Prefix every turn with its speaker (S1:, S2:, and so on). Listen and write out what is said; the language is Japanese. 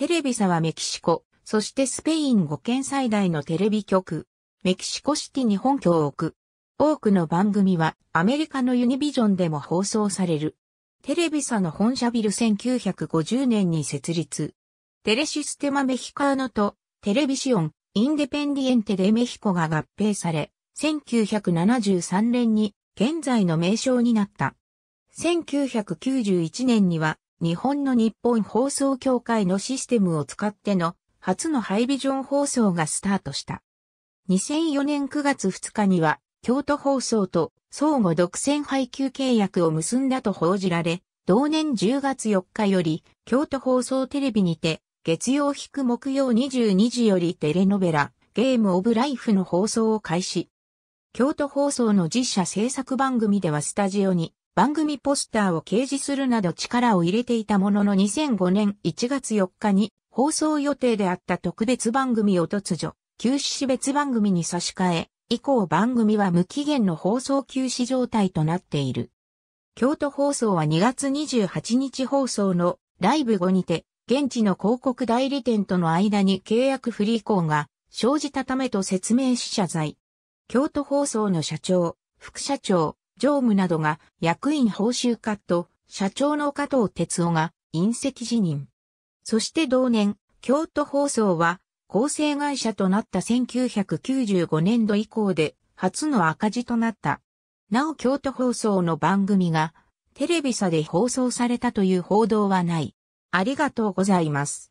S1: テレビサはメキシコ、そしてスペイン五県
S2: 最大のテレビ局、メキシコシティに本拠を置く。多くの番組はアメリカのユニビジョンでも放送される。テレビサの本社ビル1950年に設立。テレシステマメヒカーノとテレビシオン、インデペンディエンテでメヒコが合併され、1973年に現在の名称になった。1991年には日本の日本放送協会のシステムを使っての初のハイビジョン放送がスタートした。2004年9月2日には、京都放送と相互独占配給契約を結んだと報じられ、同年10月4日より、京都放送テレビにて、月曜引く木曜22時よりテレノベラ、ゲームオブライフの放送を開始。京都放送の実写制作番組ではスタジオに、番組ポスターを掲示するなど力を入れていたものの2005年1月4日に放送予定であった特別番組を突如、休止し別番組に差し替え、以降番組は無期限の放送休止状態となっている。京都放送は2月28日放送のライブ後にて、現地の広告代理店との間に契約不履行が生じたためと説明し謝罪。京都放送の社長、副社長、常務などが役員報酬カット、社長の加藤哲夫が隕石辞任。そして同年、京都放送は構成会社となった1995年度以降で初の赤字となった。なお京都放送の番組がテレビ差で放送されたという報道はな
S1: い。ありがとうございます。